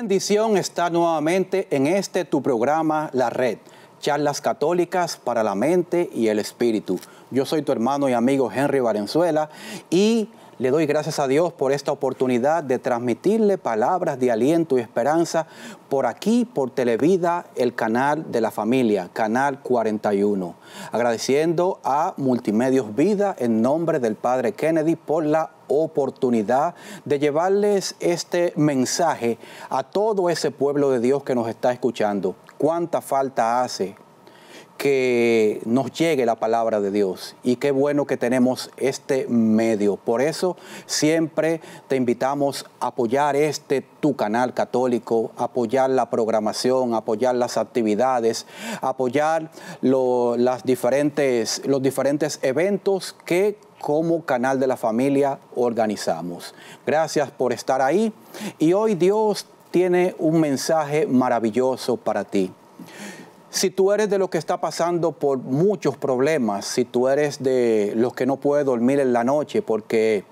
bendición está nuevamente en este tu programa La Red, charlas católicas para la mente y el espíritu. Yo soy tu hermano y amigo Henry Valenzuela y le doy gracias a Dios por esta oportunidad de transmitirle palabras de aliento y esperanza por aquí, por Televida, el canal de la familia, Canal 41. Agradeciendo a Multimedios Vida en nombre del Padre Kennedy por la oportunidad de llevarles este mensaje a todo ese pueblo de Dios que nos está escuchando. ¿Cuánta falta hace que nos llegue la palabra de Dios. Y qué bueno que tenemos este medio. Por eso siempre te invitamos a apoyar este tu canal católico, apoyar la programación, apoyar las actividades, apoyar las diferentes, los diferentes eventos que como canal de la familia organizamos. Gracias por estar ahí y hoy Dios tiene un mensaje maravilloso para ti. Si tú eres de los que está pasando por muchos problemas, si tú eres de los que no puede dormir en la noche porque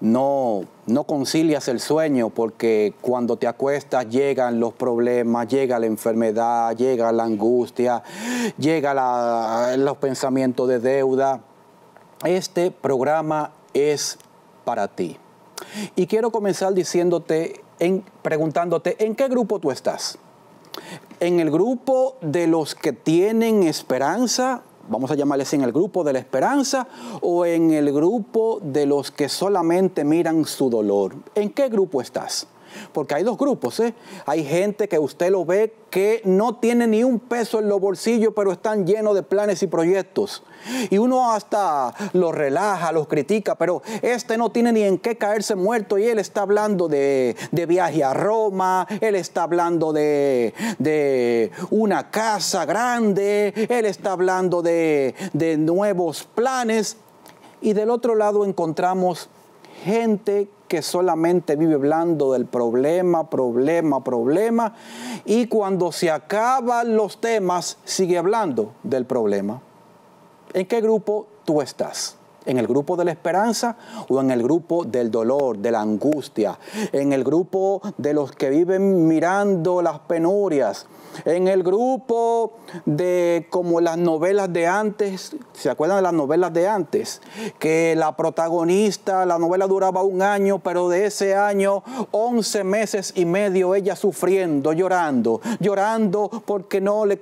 no, no concilias el sueño, porque cuando te acuestas llegan los problemas, llega la enfermedad, llega la angustia, llega los pensamientos de deuda, este programa es para ti. Y quiero comenzar diciéndote, en, preguntándote, ¿en qué grupo tú estás? ¿En el grupo de los que tienen esperanza? Vamos a llamarles en el grupo de la esperanza o en el grupo de los que solamente miran su dolor. ¿En qué grupo estás? Porque hay dos grupos, ¿eh? Hay gente que usted lo ve que no tiene ni un peso en los bolsillos, pero están llenos de planes y proyectos. Y uno hasta los relaja, los critica, pero este no tiene ni en qué caerse muerto y él está hablando de, viaje a Roma, él está hablando de, una casa grande, él está hablando de, de nuevos planes. Y del otro lado encontramos gente que solamente vive hablando del problema, problema, problema, y cuando se acaban los temas sigue hablando del problema. ¿En qué grupo tú estás? en el grupo de la esperanza o en el grupo del dolor, de la angustia, en el grupo de los que viven mirando las penurias, en el grupo de como las novelas de antes, ¿se acuerdan de las novelas de antes? Que la protagonista, la novela duraba un año, pero de ese año, 11 meses y medio, ella sufriendo, llorando, llorando porque no le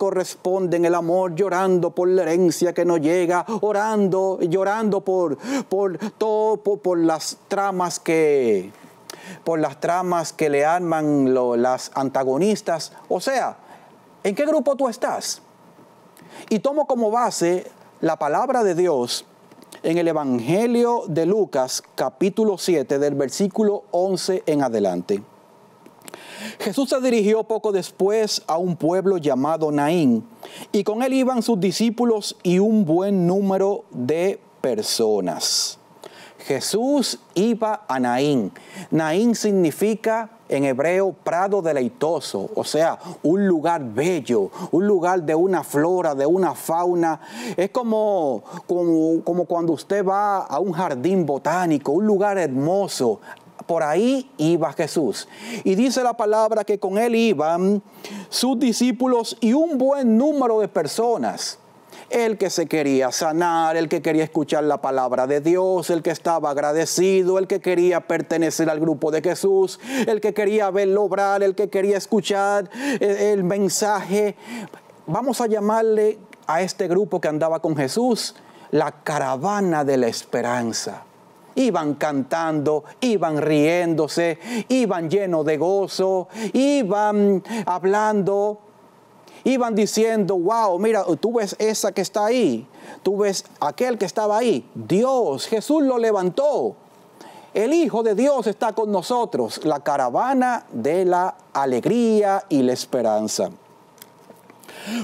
en el amor, llorando por la herencia que no llega, orando, llorando por por, todo, por, las tramas que por las tramas que le arman las antagonistas. O sea, ¿en qué grupo tú estás? Y tomo como base la palabra de Dios en el Evangelio de Lucas capítulo 7 del versículo 11 en adelante. Jesús se dirigió poco después a un pueblo llamado Naín, y con él iban sus discípulos y un buen número de personas. Jesús iba a Naín. Naín significa en hebreo prado deleitoso, o sea, un lugar bello, un lugar de una flora, de una fauna. Es como, como, como cuando usted va a un jardín botánico, un lugar hermoso. Por ahí iba Jesús. Y dice la palabra que con él iban sus discípulos y un buen número de personas el que se quería sanar, el que quería escuchar la palabra de Dios, el que estaba agradecido, el que quería pertenecer al grupo de Jesús, el que quería verlo obrar, el que quería escuchar eh, el mensaje. Vamos a llamarle a este grupo que andaba con Jesús la caravana de la esperanza iban cantando, iban riéndose, iban llenos de gozo, iban hablando iban diciendo, wow, mira, tú ves esa que está ahí, tú ves aquel que estaba ahí. Dios, Jesús lo levantó. El Hijo de Dios está con nosotros, la caravana de la alegría y la esperanza.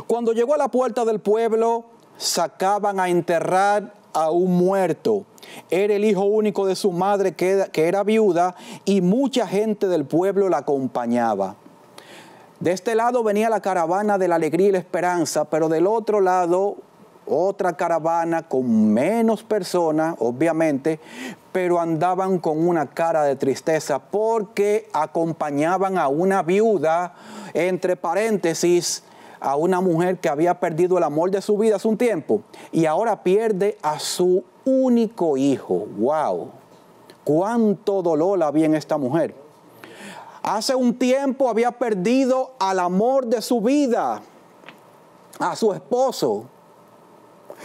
Cuando llegó a la puerta del pueblo, sacaban a enterrar a un muerto. Era el hijo único de su madre que, era viuda y mucha gente del pueblo la acompañaba. De este lado venía la caravana de la alegría y la esperanza, pero del otro lado otra caravana con menos personas, obviamente, pero andaban con una cara de tristeza porque acompañaban a una viuda, entre paréntesis, a una mujer que había perdido el amor de su vida hace un tiempo y ahora pierde a su único hijo. ¡Wow! cuánto dolor había en esta mujer. Hace un tiempo había perdido al amor de su vida, a su esposo.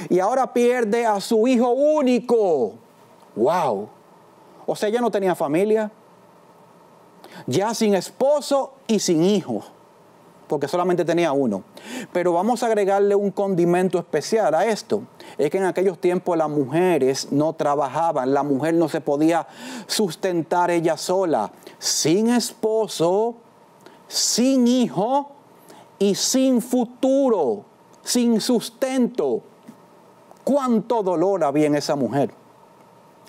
Y ahora pierde a su hijo único. ¡Wow! O sea, ya no tenía familia. Ya sin esposo y sin hijos porque solamente tenía uno. Pero vamos a agregarle un condimento especial a esto. Es que en aquellos tiempos las mujeres no trabajaban, la mujer no se podía sustentar ella sola, sin esposo, sin hijo y sin futuro, sin sustento. Cuánto dolor había en esa mujer,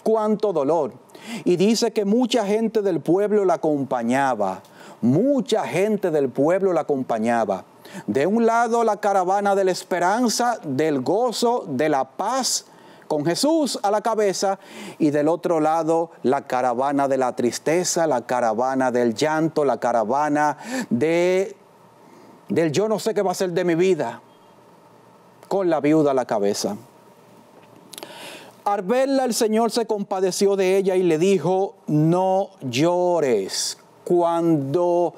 cuánto dolor. Y dice que mucha gente del pueblo la acompañaba Mucha gente del pueblo la acompañaba. De un lado la caravana de la esperanza, del gozo, de la paz, con Jesús a la cabeza, y del otro lado la caravana de la tristeza, la caravana del llanto, la caravana de, del yo no sé qué va a ser de mi vida, con la viuda a la cabeza. Al verla el Señor se compadeció de ella y le dijo, no llores cuando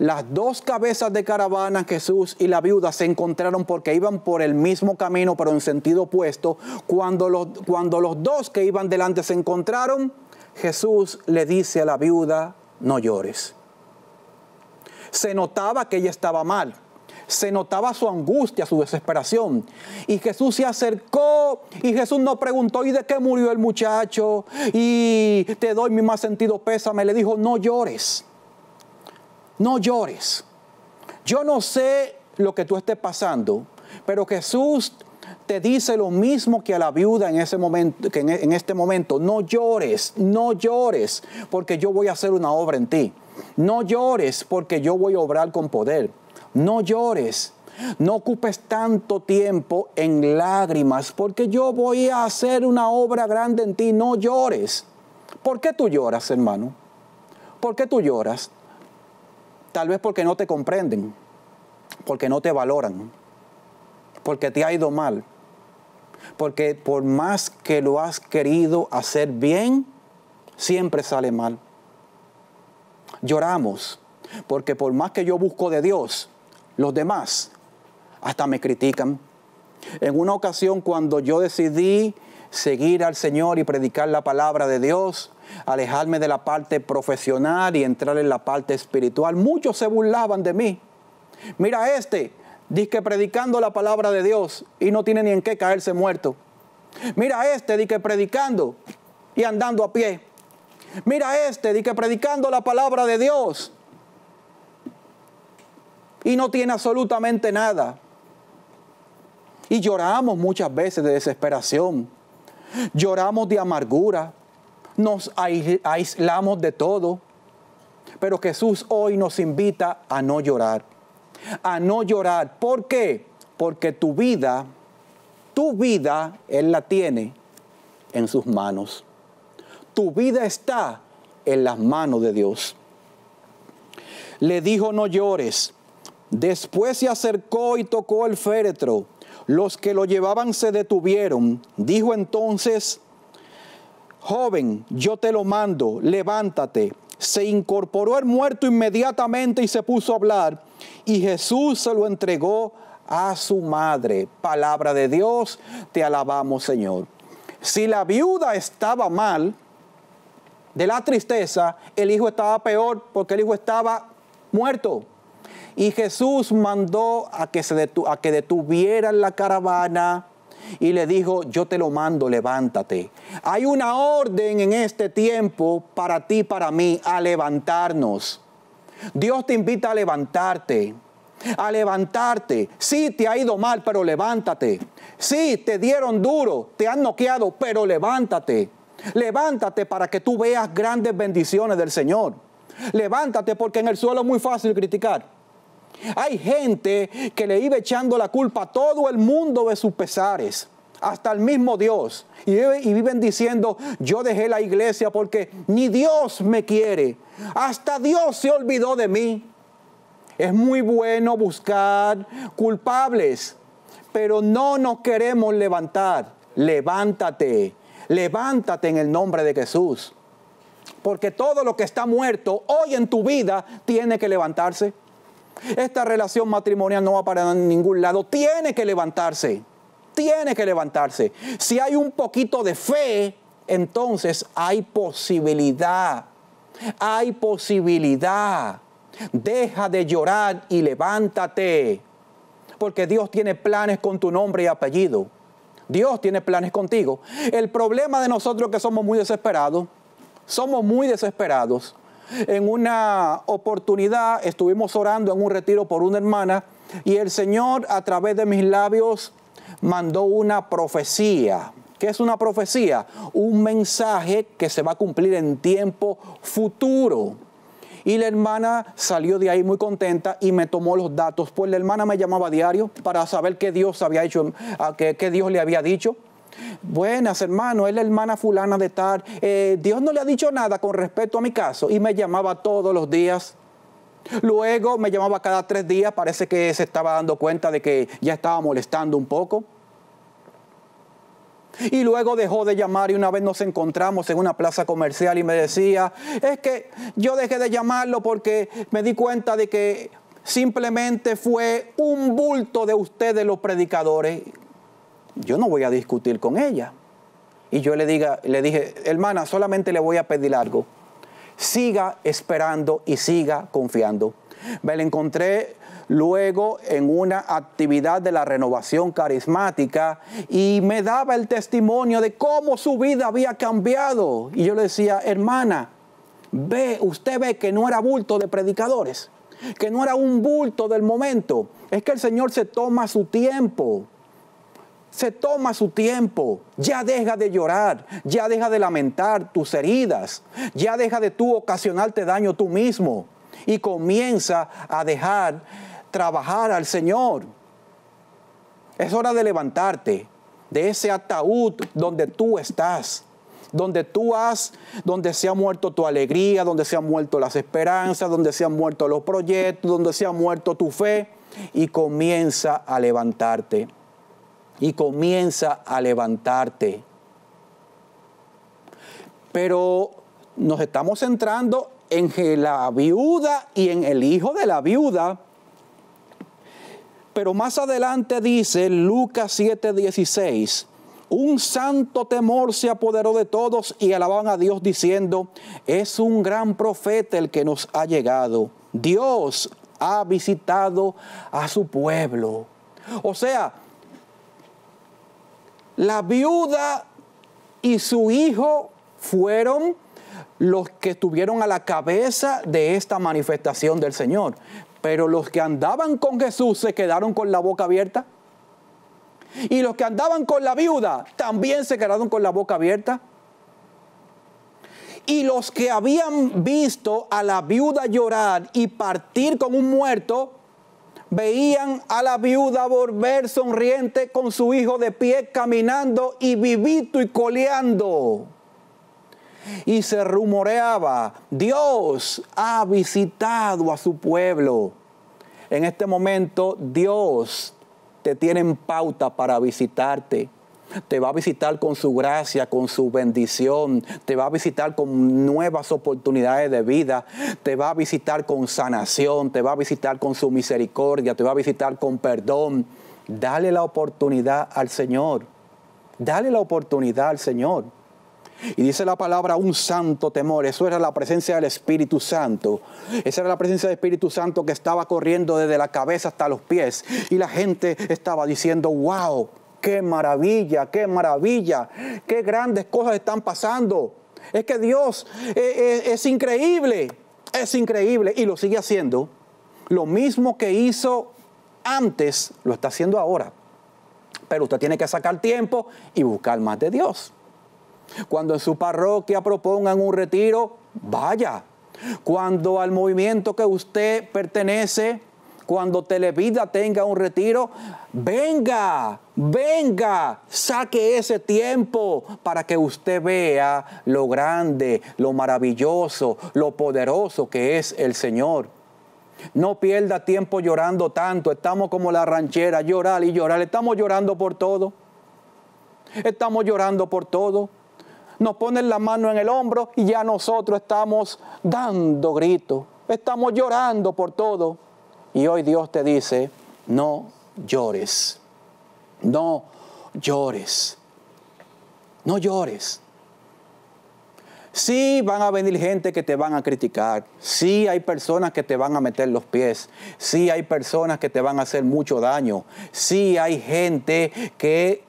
las dos cabezas de caravana, Jesús y la viuda, se encontraron porque iban por el mismo camino, pero en sentido opuesto, cuando los, cuando los dos que iban delante se encontraron, Jesús le dice a la viuda, no llores. Se notaba que ella estaba mal. Se notaba su angustia, su desesperación. Y Jesús se acercó y Jesús no preguntó, ¿y de qué murió el muchacho? Y te doy mi más sentido pésame. Le dijo, no llores no llores. Yo no sé lo que tú estés pasando, pero Jesús te dice lo mismo que a la viuda en ese momento, que e, en este momento, no llores, no llores, porque yo voy a hacer una obra en ti. No llores, porque yo voy a obrar con poder. No llores, no ocupes tanto tiempo en lágrimas, porque yo voy a hacer una obra grande en ti. No llores. ¿Por qué tú lloras, hermano? ¿Por qué tú lloras? Tal vez porque no te comprenden, porque no te valoran, porque te ha ido mal, porque por más que lo has querido hacer bien, siempre sale mal. Lloramos, porque por más que yo busco de Dios, los demás hasta me critican. En una ocasión cuando yo decidí seguir al Señor y predicar la palabra de Dios, alejarme de la parte profesional y entrar en la parte espiritual. Muchos se burlaban de mí. Mira este, dice que predicando la palabra de Dios y no tiene ni en qué caerse muerto. Mira este, dice que predicando y andando a pie. Mira este, dice que predicando la palabra de Dios y no tiene absolutamente nada. Y lloramos muchas veces de desesperación lloramos de amargura, nos aislamos de todo. Pero Jesús hoy nos invita a no llorar, a no llorar. ¿Por qué? Porque tu vida, tu vida, Él la tiene en sus manos. Tu vida está en las manos de Dios. Le dijo, no llores. Después se acercó y tocó el féretro los que lo llevaban se detuvieron. Dijo entonces, joven, yo te lo mando, levántate. Se incorporó el muerto inmediatamente y se puso a hablar. Y Jesús se lo entregó a su madre. Palabra de Dios, te alabamos Señor. Si la viuda estaba mal de la tristeza, el hijo estaba peor porque el hijo estaba muerto. Y Jesús mandó a que, se a que detuvieran la caravana y le dijo, yo te lo mando, levántate. Hay una orden en este tiempo para ti, para mí, a levantarnos. Dios te invita a levantarte a levantarte. Sí, te ha ido mal, pero levántate. Sí, te dieron duro, te han noqueado, pero levántate. Levántate para que tú veas grandes bendiciones del Señor. Levántate porque en el suelo es muy fácil criticar. Hay gente que le iba echando la culpa a todo el mundo de sus pesares, hasta el mismo Dios. Y, y viven diciendo, yo dejé la iglesia porque ni Dios me quiere. Hasta Dios se olvidó de mí. Es muy bueno buscar culpables, pero no nos queremos levantar. Levántate, levántate en el nombre de Jesús. Porque todo lo que está muerto hoy en tu vida tiene que levantarse. Esta relación matrimonial no va para ningún lado. Tiene que levantarse. Tiene que levantarse. Si hay un poquito de fe, entonces hay posibilidad. Hay posibilidad. Deja de llorar y levántate. Porque Dios tiene planes con tu nombre y apellido. Dios tiene planes contigo. El problema de nosotros que somos muy desesperados. Somos muy desesperados. En una oportunidad estuvimos orando en un retiro por una hermana y el Señor a través de mis labios mandó una profecía. ¿Qué es una profecía? Un mensaje que se va a cumplir en tiempo futuro. Y la hermana salió de ahí muy contenta y me tomó los datos. Pues la hermana me llamaba a diario para saber qué Dios había hecho, Dios le había dicho. Buenas, hermano, es la hermana fulana de tal. Eh, Dios no le ha dicho nada con respecto a mi caso y me llamaba todos los días. Luego me llamaba cada tres días, parece que se estaba dando cuenta de que ya estaba molestando un poco. Y luego dejó de llamar y una vez nos encontramos en una plaza comercial y me decía, es que yo dejé de llamarlo porque me di cuenta de que simplemente fue un bulto de ustedes los predicadores yo no voy a discutir con ella. Y yo le, diga, le dije, hermana, solamente le voy a pedir algo. Siga esperando y siga confiando. Me la encontré luego en una actividad de la renovación carismática y me daba el testimonio de cómo su vida había cambiado. Y yo le decía, hermana, ve, usted ve que no era bulto de predicadores, que no era un bulto del momento, es que el Señor se toma su tiempo. Se toma su tiempo, ya deja de llorar, ya deja de lamentar tus heridas, ya deja de tú ocasionarte daño tú mismo y comienza a dejar trabajar al Señor. Es hora de levantarte de ese ataúd donde tú estás, donde tú has, donde se ha muerto tu alegría, donde se han muerto las esperanzas, donde se han muerto los proyectos, donde se ha muerto tu fe, y comienza a levantarte y comienza a levantarte. Pero nos estamos centrando en la viuda y en el hijo de la viuda. Pero más adelante dice Lucas 7:16, un santo temor se apoderó de todos y alaban a Dios diciendo, es un gran profeta el que nos ha llegado. Dios ha visitado a su pueblo. O sea, la viuda y su hijo fueron los que estuvieron a la cabeza de esta manifestación del Señor. Pero los que andaban con Jesús se quedaron con la boca abierta. Y los que andaban con la viuda también se quedaron con la boca abierta. Y los que habían visto a la viuda llorar y partir con un muerto, veían a la viuda volver sonriente con su hijo de pie caminando y vivito y coleando. Y se rumoreaba, Dios ha visitado a su pueblo. En este momento Dios te tiene en pauta para visitarte te va a visitar con su gracia, con su bendición, te va a visitar con nuevas oportunidades de vida, te va a visitar con sanación, te va a visitar con su misericordia, te va a visitar con perdón. Dale la oportunidad al Señor. Dale la oportunidad al Señor. Y dice la palabra un santo temor. Eso era la presencia del Espíritu Santo. Esa era la presencia del Espíritu Santo que estaba corriendo desde la cabeza hasta los pies. Y la gente estaba diciendo, wow, qué maravilla, qué maravilla, qué grandes cosas están pasando. Es que Dios eh, eh, es, increíble, es increíble y lo sigue haciendo. Lo mismo que hizo antes, lo está haciendo ahora. Pero usted tiene que sacar tiempo y buscar más de Dios. Cuando en su parroquia propongan un retiro, vaya. Cuando al movimiento que usted pertenece cuando Televida tenga un retiro, venga, venga, saque ese tiempo para que usted vea lo grande, lo maravilloso, lo poderoso que es el Señor. No pierda tiempo llorando tanto, estamos como la ranchera, llorar y llorar, estamos llorando por todo. Estamos llorando por todo. Nos ponen la mano en el hombro y ya nosotros estamos dando gritos. Estamos llorando por todo. Y hoy Dios te dice, no llores, no llores, no llores. Sí van a venir gente que te van a criticar, sí hay personas que te van a meter los pies, sí hay personas que te van a hacer mucho daño, sí hay gente que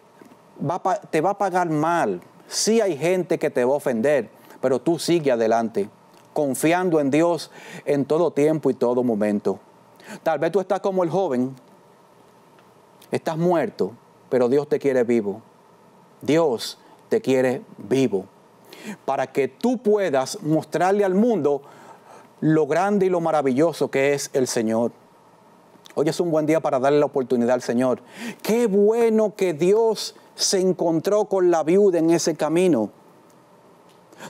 te va a pagar mal, sí hay gente que te va a ofender, pero tú sigue adelante, confiando en Dios en todo tiempo y todo momento. Tal vez tú estás como el joven, estás muerto, pero Dios te quiere vivo. Dios te quiere vivo. Para que tú puedas mostrarle al mundo lo grande y lo maravilloso que es el Señor. Hoy es un buen día para darle la oportunidad al Señor. Qué bueno que Dios se encontró con la viuda en ese camino.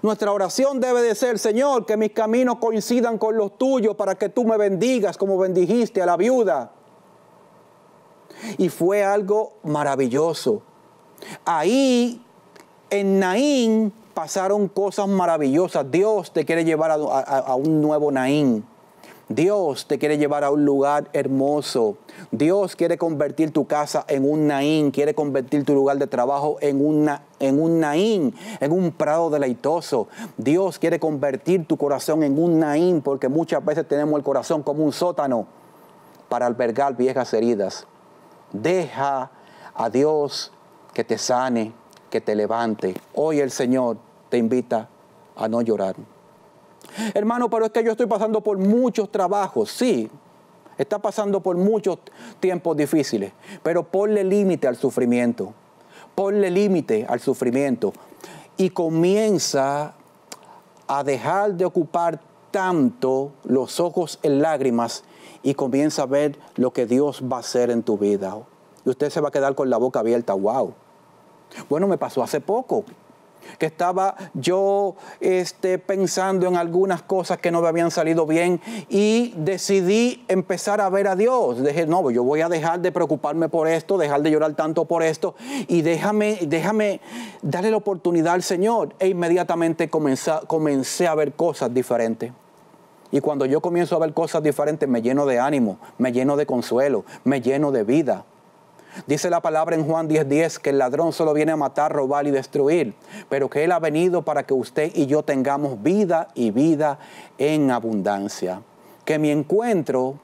Nuestra oración debe de ser, Señor, que mis caminos coincidan con los tuyos para que tú me bendigas como bendijiste a la viuda. Y fue algo maravilloso. Ahí, en Naín, pasaron cosas maravillosas. Dios te quiere llevar a, un nuevo Naín. Dios te quiere llevar a un lugar hermoso. Dios quiere convertir tu casa en un naín, quiere convertir tu lugar de trabajo en, en un naín, en un prado deleitoso. Dios quiere convertir tu corazón en un naín porque muchas veces tenemos el corazón como un sótano para albergar viejas heridas. Deja a Dios que te sane, que te levante. Hoy el Señor te invita a no llorar. Hermano, pero es que yo estoy pasando por muchos trabajos, sí. Está pasando por muchos tiempos difíciles, pero ponle límite al sufrimiento. Ponle límite al sufrimiento y comienza a dejar de ocupar tanto los ojos en lágrimas y comienza a ver lo que Dios va a hacer en tu vida. Y usted se va a quedar con la boca abierta, wow. Bueno, me pasó hace poco que estaba yo este, pensando en algunas cosas que no me habían salido bien y decidí empezar a ver a Dios. Dije, no, yo voy a dejar de preocuparme por esto, dejar de llorar tanto por esto y déjame, déjame darle la oportunidad al Señor. E inmediatamente comencé a ver cosas diferentes. Y cuando yo comienzo a ver cosas diferentes, me lleno de ánimo, me lleno de consuelo, me lleno de vida. Dice la palabra en Juan 10:10 que el ladrón solo viene a matar, robar y destruir, pero que Él ha venido para que usted y yo tengamos vida y vida en abundancia. Que mi encuentro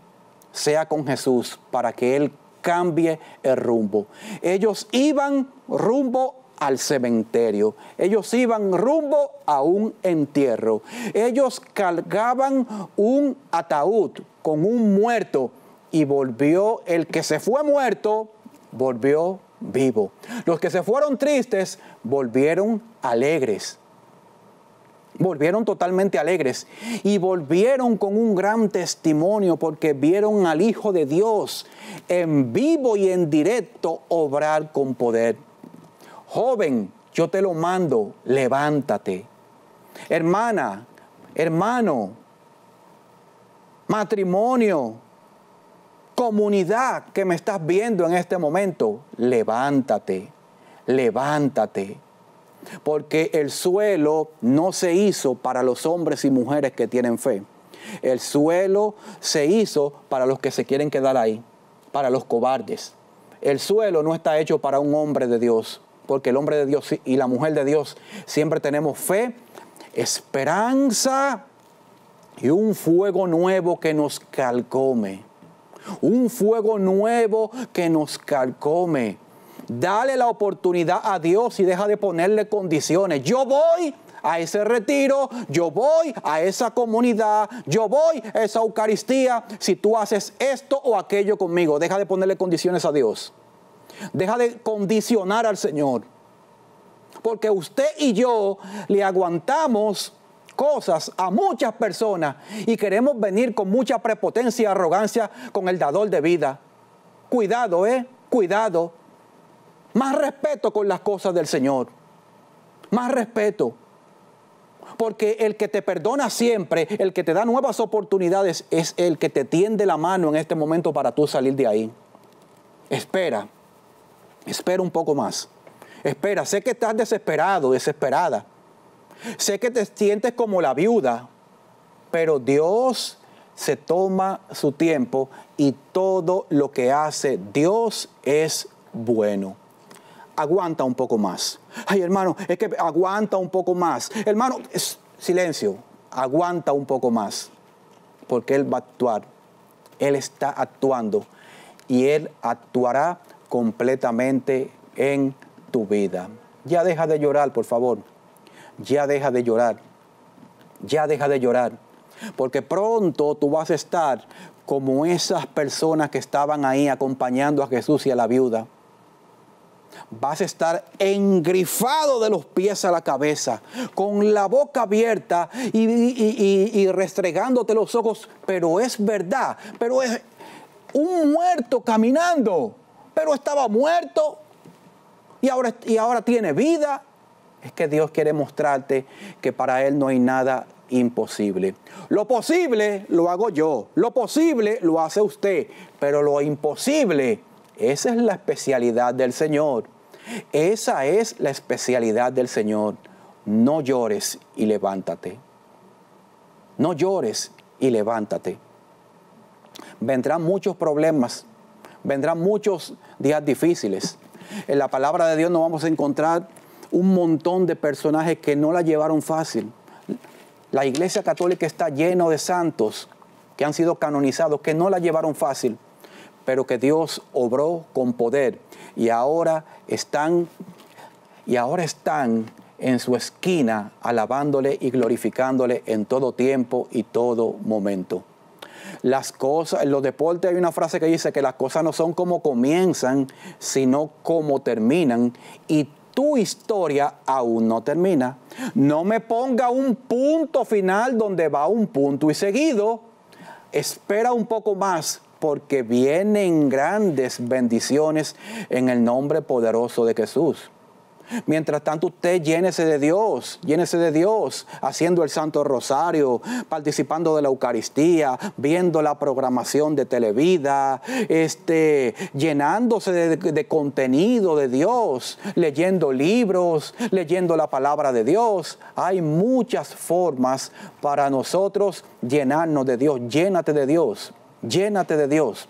sea con Jesús para que Él cambie el rumbo. Ellos iban rumbo al cementerio. Ellos iban rumbo a un entierro. Ellos cargaban un ataúd con un muerto y volvió el que se fue muerto volvió vivo. Los que se fueron tristes volvieron alegres. Volvieron totalmente alegres y volvieron con un gran testimonio porque vieron al Hijo de Dios en vivo y en directo obrar con poder. Joven, yo te lo mando, levántate. Hermana, hermano, matrimonio, comunidad que me estás viendo en este momento, levántate, levántate. Porque el suelo no se hizo para los hombres y mujeres que tienen fe. El suelo se hizo para los que se quieren quedar ahí, para los cobardes. El suelo no está hecho para un hombre de Dios, porque el hombre de Dios y la mujer de Dios siempre tenemos fe, esperanza y un fuego nuevo que nos calcome un fuego nuevo que nos calcome. Dale la oportunidad a Dios y deja de ponerle condiciones. Yo voy a ese retiro, yo voy a esa comunidad, yo voy a esa Eucaristía si tú haces esto o aquello conmigo. Deja de ponerle condiciones a Dios. Deja de condicionar al Señor. Porque usted y yo le aguantamos cosas a muchas personas y queremos venir con mucha prepotencia y arrogancia con el dador de vida. Cuidado, ¿eh? Cuidado. Más respeto con las cosas del Señor. Más respeto. Porque el que te perdona siempre, el que te da nuevas oportunidades, es el que te tiende la mano en este momento para tú salir de ahí. Espera, espera un poco más. Espera, sé que estás desesperado, desesperada. Sé que te sientes como la viuda, pero Dios se toma su tiempo y todo lo que hace Dios es bueno aguanta un poco más. Ay, hermano, es que aguanta un poco más. Hermano, silencio, aguanta un poco más. Porque Él va a actuar. Él está actuando. Y Él actuará completamente en tu vida. Ya deja de llorar, por favor ya deja de llorar, ya deja de llorar, porque pronto tú vas a estar como esas personas que estaban ahí acompañando a Jesús y a la viuda. Vas a estar engrifado de los pies a la cabeza, con la boca abierta y, restregándote los ojos, pero es verdad, pero es un muerto caminando, pero estaba muerto y ahora, y ahora tiene vida es que Dios quiere mostrarte que para Él no hay nada imposible. Lo posible lo hago yo, lo posible lo hace usted, pero lo imposible, esa es la especialidad del Señor. Esa es la especialidad del Señor. No llores y levántate. No llores y levántate. Vendrán muchos problemas, vendrán muchos días difíciles. En la palabra de Dios nos vamos a encontrar un montón de personajes que no la llevaron fácil. La Iglesia Católica está llena de santos que han sido canonizados, que no la llevaron fácil, pero que Dios obró con poder y ahora están y ahora están en su esquina alabándole y glorificándole en todo tiempo y todo momento. Las cosas, en los deportes hay una frase que dice que las cosas no son como comienzan, sino como terminan y tu historia aún no termina. No me ponga un punto final donde va un punto y seguido. Espera un poco más porque vienen grandes bendiciones en el nombre poderoso de Jesús. Mientras tanto, usted llénese de Dios, llénese de Dios, haciendo el Santo Rosario, participando de la Eucaristía, viendo la programación de Televida, este, llenándose de, contenido de Dios, leyendo libros, leyendo la palabra de Dios. Hay muchas formas para nosotros llenarnos de Dios. Llénate de Dios, llénate de Dios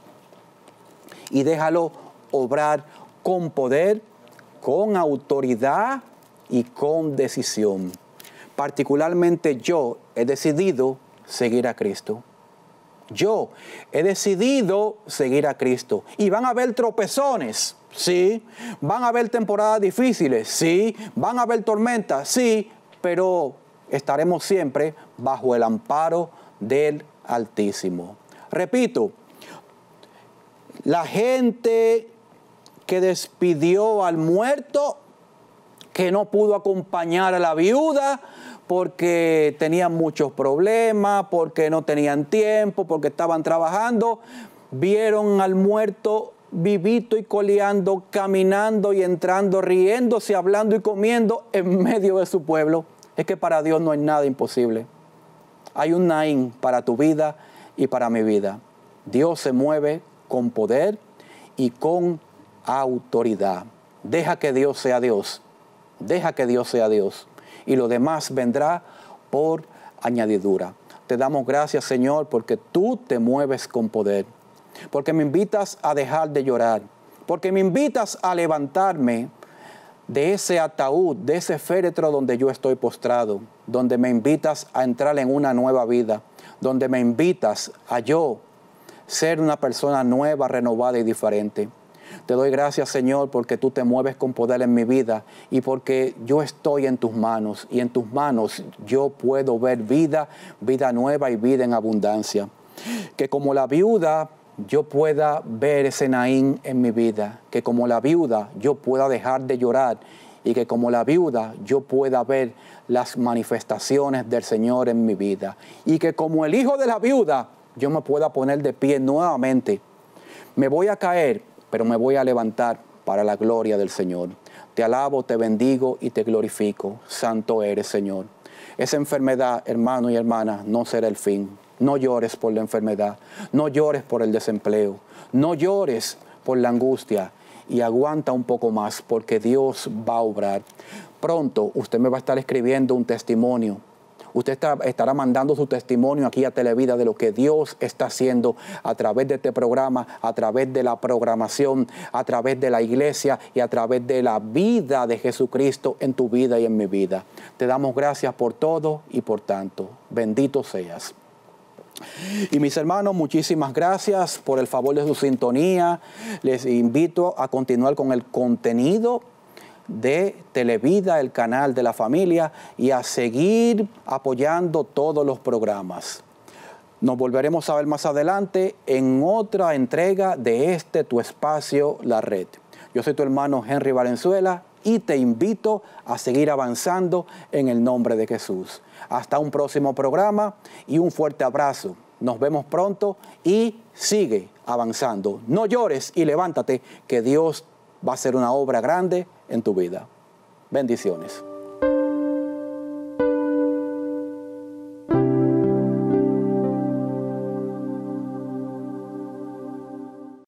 y déjalo obrar con poder con autoridad y con decisión. Particularmente yo he decidido seguir a Cristo. Yo he decidido seguir a Cristo. Y van a haber tropezones, sí. Van a haber temporadas difíciles, sí. Van a haber tormentas, sí. Pero estaremos siempre bajo el amparo del Altísimo. Repito, la gente que despidió al muerto, que no pudo acompañar a la viuda porque tenían muchos problemas, porque no tenían tiempo, porque estaban trabajando, vieron al muerto vivito y coleando, caminando y entrando, riéndose, hablando y comiendo en medio de su pueblo. Es que para Dios no hay nada imposible. Hay un Naín para tu vida y para mi vida. Dios se mueve con poder y con autoridad. Deja que Dios sea Dios. Deja que Dios sea Dios. Y lo demás vendrá por añadidura. Te damos gracias, Señor, porque tú te mueves con poder. Porque me invitas a dejar de llorar. Porque me invitas a levantarme de ese ataúd, de ese féretro donde yo estoy postrado, donde me invitas a entrar en una nueva vida, donde me invitas a yo ser una persona nueva, renovada y diferente. Te doy gracias, Señor, porque tú te mueves con poder en mi vida y porque yo estoy en tus manos y en tus manos yo puedo ver vida, vida nueva y vida en abundancia. Que como la viuda yo pueda ver ese Naín en mi vida, que como la viuda yo pueda dejar de llorar y que como la viuda yo pueda ver las manifestaciones del Señor en mi vida y que como el hijo de la viuda yo me pueda poner de pie nuevamente. Me voy a caer, pero me voy a levantar para la gloria del Señor. Te alabo, te bendigo y te glorifico. Santo eres, Señor. Esa enfermedad, hermano y hermana, no será el fin. No llores por la enfermedad, no llores por el desempleo, no llores por la angustia y aguanta un poco más porque Dios va a obrar. Pronto usted me va a estar escribiendo un testimonio Usted estará mandando su testimonio aquí a Televida de lo que Dios está haciendo a través de este programa, a través de la programación, a través de la iglesia y a través de la vida de Jesucristo en tu vida y en mi vida. Te damos gracias por todo y por tanto. Bendito seas. Y mis hermanos, muchísimas gracias por el favor de su sintonía. Les invito a continuar con el contenido de Televida, el canal de la familia, y a seguir apoyando todos los programas. Nos volveremos a ver más adelante en otra entrega de este Tu Espacio, la Red. Yo soy tu hermano Henry Valenzuela y te invito a seguir avanzando en el nombre de Jesús. Hasta un próximo programa y un fuerte abrazo. Nos vemos pronto y sigue avanzando. No llores y levántate, que Dios va a hacer una obra grande en tu vida. Bendiciones.